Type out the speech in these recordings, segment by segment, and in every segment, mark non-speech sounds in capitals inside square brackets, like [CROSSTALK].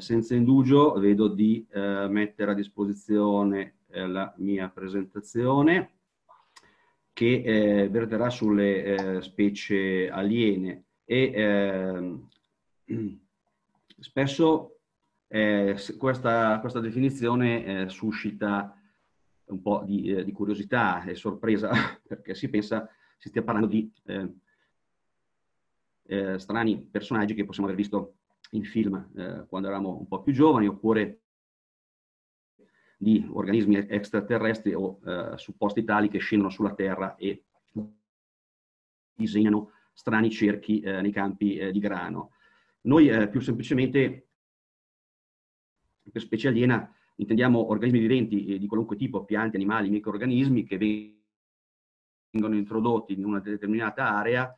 senza indugio vedo di eh, mettere a disposizione eh, la mia presentazione che eh, verterà sulle eh, specie aliene e ehm, [CLEARS THROAT] spesso eh, questa, questa, definizione eh, suscita un po' di, di, curiosità e sorpresa [LAUGHS] perché si pensa si stia parlando di strani personaggi che possiamo aver visto in film eh, quando eravamo un po' più giovani, oppure di organismi extraterrestri o eh, supposti tali che scendono sulla Terra e disegnano strani cerchi eh, nei campi eh, di grano. Noi eh, più semplicemente, per specie aliena, intendiamo organismi viventi eh, di qualunque tipo, piante, animali, microorganismi, che vengono introdotti in una determinata area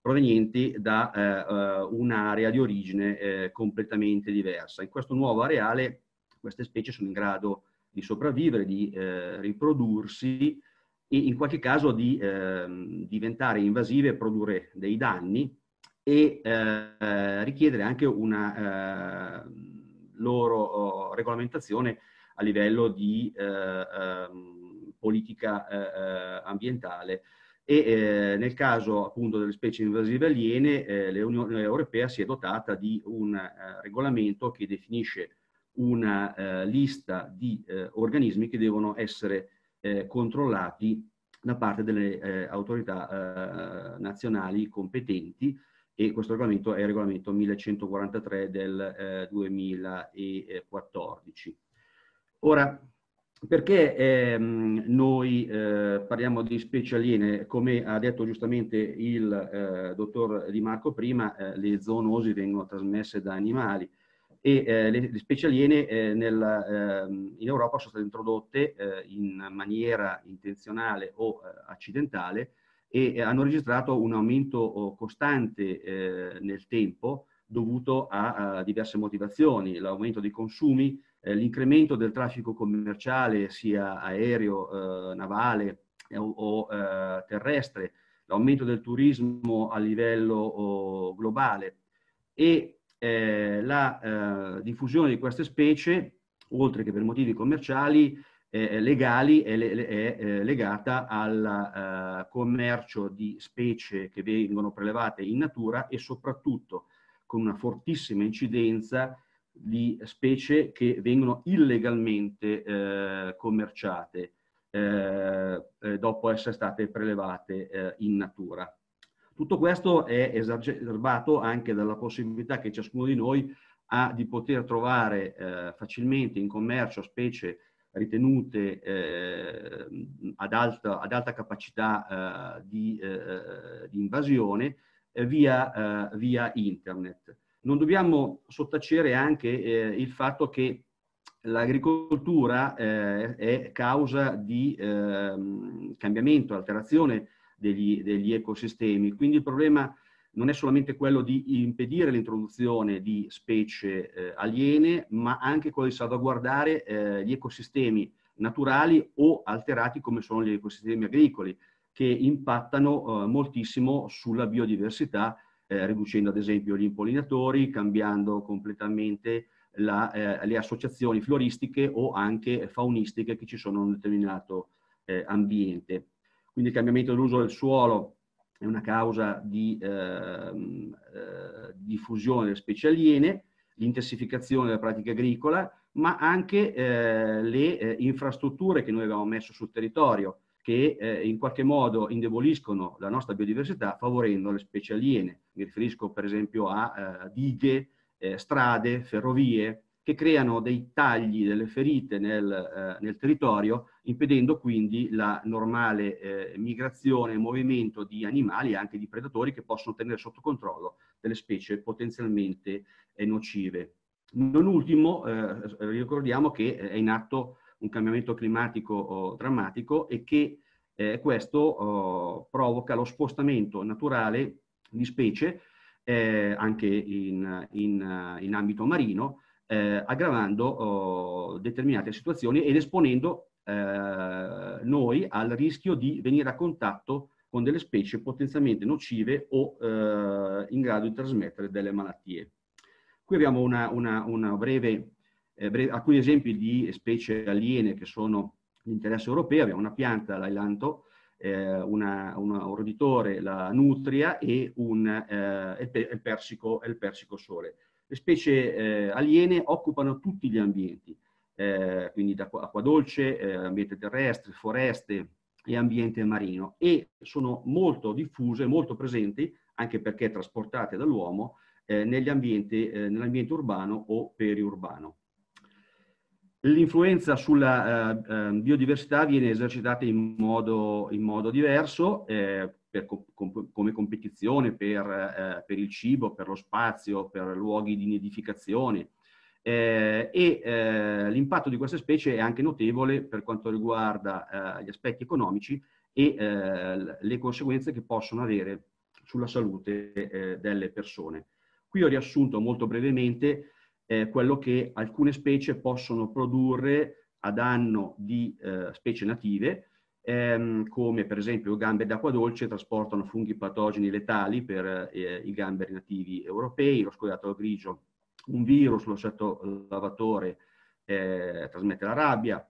provenienti da eh, eh, un'area di origine eh, completamente diversa. In questo nuovo areale queste specie sono in grado di sopravvivere, di riprodursi e in qualche caso di ehm, diventare invasive e produrre dei danni e richiedere anche una loro oh, regolamentazione a livello di eh, eh, politica eh, ambientale e eh, nel caso appunto delle specie invasive aliene eh, l'Unione Europea si è dotata di un eh, regolamento che definisce una eh, lista di eh, organismi che devono essere eh, controllati da parte delle autorità nazionali competenti e questo regolamento è il regolamento 1143 del 2014. Ora, perché ehm, noi eh, parliamo di specie aliene? Come ha detto giustamente il eh, dottor Di Marco prima, eh, le zoonosi vengono trasmesse da animali e eh, le, le, specie aliene eh, nella, ehm, in Europa sono state introdotte eh, in maniera intenzionale o accidentale e hanno registrato un aumento oh, costante nel tempo dovuto a, a diverse motivazioni, l'aumento dei consumi, eh, l'incremento del traffico commerciale sia aereo, eh, navale eh, o, eh, terrestre, l'aumento del turismo a livello oh, globale e eh, la diffusione di queste specie, oltre che per motivi commerciali, legali è, legata al commercio di specie che vengono prelevate in natura e soprattutto con una fortissima incidenza di specie che vengono illegalmente eh, commerciate eh, eh, dopo essere state prelevate eh, in natura. Tutto questo è esacerbato anche dalla possibilità che ciascuno di noi ha di poter trovare eh, facilmente in commercio specie ritenute eh, ad alta, ad, alta, capacità di, di, invasione via, via internet. Non dobbiamo sottacere anche eh, il fatto che l'agricoltura eh, è causa di ehm, cambiamento, alterazione degli, degli ecosistemi, quindi il problema non è solamente quello di impedire l'introduzione di specie eh, aliene, ma anche quello di salvaguardare eh, gli ecosistemi naturali o alterati come sono gli ecosistemi agricoli, che impattano eh, moltissimo sulla biodiversità eh, riducendo ad esempio gli impollinatori, cambiando completamente la, eh, le associazioni floristiche o anche faunistiche che ci sono in un determinato eh, ambiente. Quindi il cambiamento dell'uso del suolo è una causa di ehm, eh, diffusione delle specie aliene, l'intensificazione della pratica agricola, ma anche eh, le eh, infrastrutture che noi abbiamo messo sul territorio, che eh, in qualche modo indeboliscono la nostra biodiversità favorendo le specie aliene. Mi riferisco per esempio a eh, dighe, eh, strade, ferrovie, che creano dei tagli, delle ferite nel, eh, nel territorio, impedendo quindi la normale eh, migrazione e movimento di animali e anche di predatori che possono tenere sotto controllo delle specie potenzialmente eh, nocive. Non ultimo, ricordiamo che è in atto un cambiamento climatico drammatico e che eh, questo provoca lo spostamento naturale di specie eh, anche in, in, in, ambito marino, eh, aggravando determinate situazioni ed esponendo noi al rischio di venire a contatto con delle specie potenzialmente nocive o eh, in grado di trasmettere delle malattie. Qui abbiamo una, una, una breve eh, alcuni esempi di eh, specie aliene che sono di interesse europeo, abbiamo una pianta, l'ailanto, eh, una, una, un roditore, la nutria e un, eh, il, pe il, persico, il, persico, sole. Le specie eh, aliene occupano tutti gli ambienti, eh, quindi da acqua dolce, ambiente terrestre, foreste e ambiente marino e sono molto diffuse, molto presenti, anche perché trasportate dall'uomo, eh, nell'ambiente, eh, nell urbano o periurbano. L'influenza sulla eh, ehm, biodiversità viene esercitata in modo, in modo diverso, eh, per, com, come competizione per, eh, per, il cibo, per lo spazio, per luoghi di nidificazione. Eh, e eh, l'impatto di queste specie è anche notevole per quanto riguarda eh, gli aspetti economici e le conseguenze che possono avere sulla salute delle persone. Qui ho riassunto molto brevemente eh, quello che alcune specie possono produrre a danno di eh, specie native, ehm, come per esempio gambe d'acqua dolce trasportano funghi patogeni letali per eh, i gamberi nativi europei, lo scoiattolo grigio, un virus, lo l'ossetto lavatore eh, trasmette la rabbia,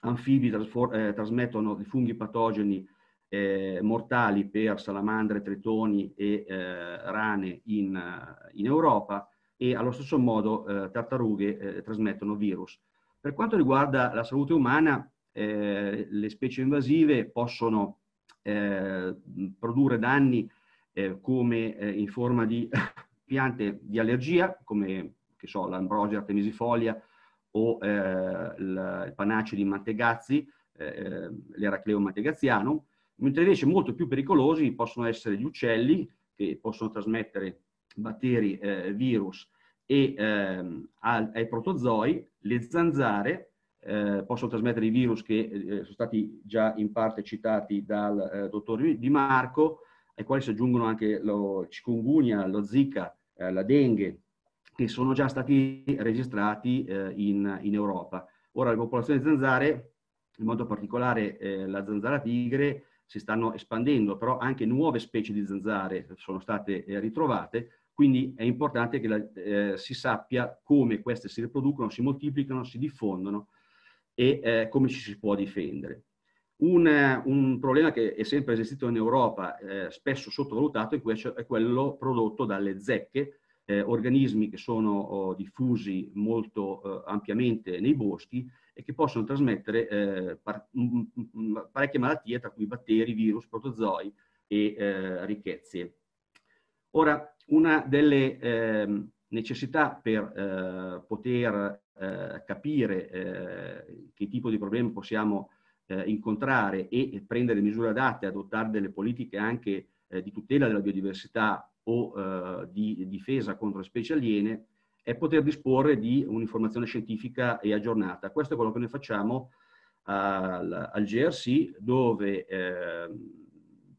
anfibi eh, trasmettono i funghi patogeni eh, mortali per salamandre, tritoni e eh, rane in, in, Europa e allo stesso modo eh, tartarughe eh, trasmettono virus. Per quanto riguarda la salute umana, eh, le specie invasive possono eh, produrre danni eh, come eh, in forma di [LAUGHS] piante di allergia, come che so, l'ambrosia artemisifolia o la, il panace di mantegazzi, eh, l'eracleo mantegazziano, mentre invece molto più pericolosi possono essere gli uccelli, che possono trasmettere batteri, eh, virus e ehm, al, ai protozoi, le zanzare eh, possono trasmettere i virus che eh, eh, sono stati già in parte citati dal eh, dottor Di Marco, ai quali si aggiungono anche lo chikungunya, lo zika, la dengue, che sono già stati registrati in, in Europa. Ora le popolazioni di zanzare, in modo particolare eh, la zanzara tigre, si stanno espandendo, però anche nuove specie di zanzare sono state eh, ritrovate quindi è importante che la, eh, si sappia come queste si riproducono, si moltiplicano, si diffondono e eh, come ci si può difendere. Un, un, problema che è sempre esistito in Europa, eh, spesso sottovalutato, è quello prodotto dalle zecche, eh, organismi che sono oh, diffusi molto eh, ampiamente nei boschi e che possono trasmettere eh, par parecchie malattie, tra cui batteri, virus, protozoi e eh, ricchezze. Ora, una delle eh, necessità per eh, poter eh, capire eh, che tipo di problemi possiamo incontrare e prendere misure adatte, adottare delle politiche anche di tutela della biodiversità o di difesa contro le specie aliene, è poter disporre di un'informazione scientifica e aggiornata. Questo è quello che noi facciamo al, al GRC, dove eh,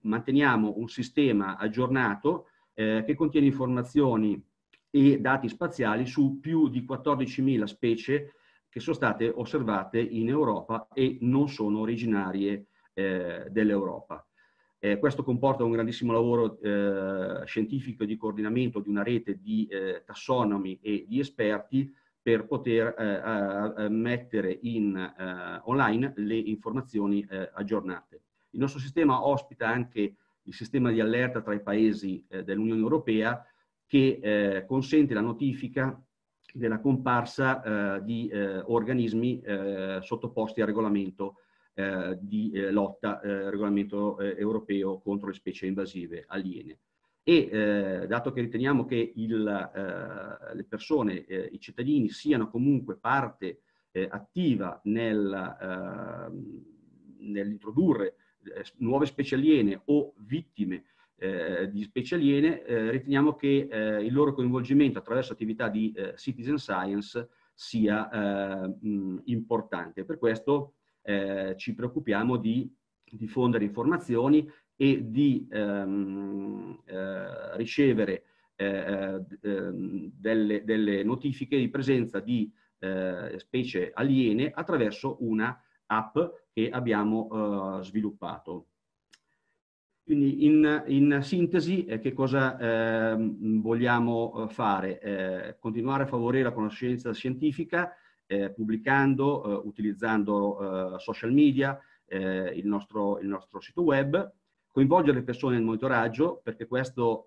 manteniamo un sistema aggiornato eh, che contiene informazioni e dati spaziali su più di 14.000 specie che sono state osservate in Europa e non sono originarie eh, dell'Europa. Eh, questo comporta un grandissimo lavoro eh, scientifico di coordinamento di una rete di eh, tassonomi e di esperti per poter eh, a, a mettere in, eh, online le informazioni eh, aggiornate. Il nostro sistema ospita anche il sistema di allerta tra i paesi eh, dell'Unione Europea che eh, consente la notifica della comparsa eh, di eh, organismi eh, sottoposti al regolamento di lotta, regolamento europeo contro le specie invasive aliene. E dato che riteniamo che il, le persone, i cittadini siano comunque parte attiva nel, nell'introdurre eh, nuove specie aliene o vittime eh, di specie aliene, eh, riteniamo che eh, il loro coinvolgimento attraverso attività di eh, citizen science sia eh, mh, importante. Per questo ci preoccupiamo di diffondere informazioni e di ehm, ricevere ehm, delle, delle, notifiche di presenza di specie aliene attraverso una app che abbiamo eh, sviluppato. Quindi in, in sintesi eh, che cosa ehm, eh, vogliamo fare? Eh, continuare a favorire la conoscenza scientifica eh, pubblicando, eh, utilizzando social media, il nostro, il, nostro, sito web, coinvolgere le persone nel monitoraggio perché questo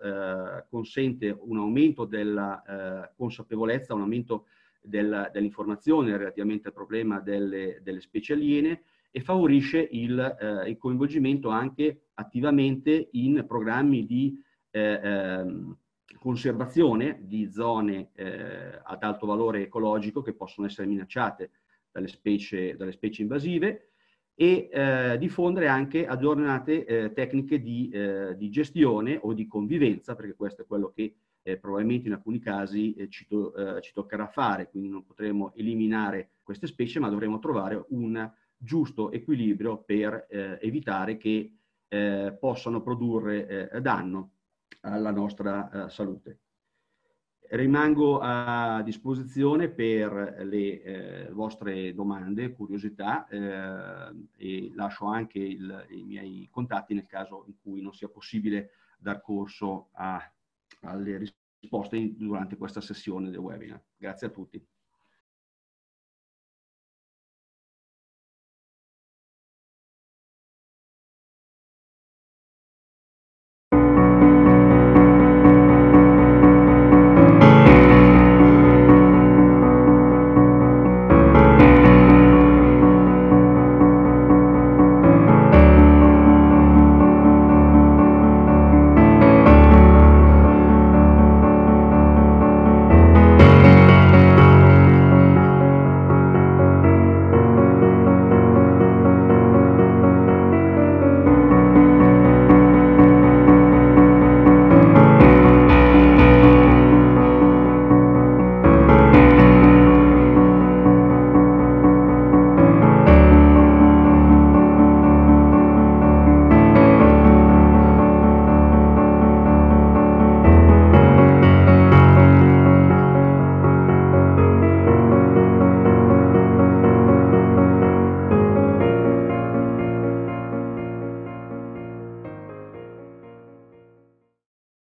consente un aumento della consapevolezza, un aumento del, dell'informazione relativamente al problema delle, delle specie aliene e favorisce il, eh, il, coinvolgimento anche attivamente in programmi di eh, ehm, conservazione di zone eh, ad alto valore ecologico che possono essere minacciate dalle specie, dalle specie invasive e eh, diffondere anche aggiornate eh, tecniche di, eh, di, gestione o di convivenza, perché questo è quello che eh, probabilmente in alcuni casi eh, ci, to- eh, ci, toccherà fare, quindi non potremo eliminare queste specie, ma dovremo trovare un giusto equilibrio per eh, evitare che eh, possano produrre eh, danno alla nostra salute. Rimango a disposizione per le vostre domande, curiosità e lascio anche il, i miei contatti nel caso in cui non sia possibile dar corso a alle risposte durante questa sessione del webinar. Grazie a tutti.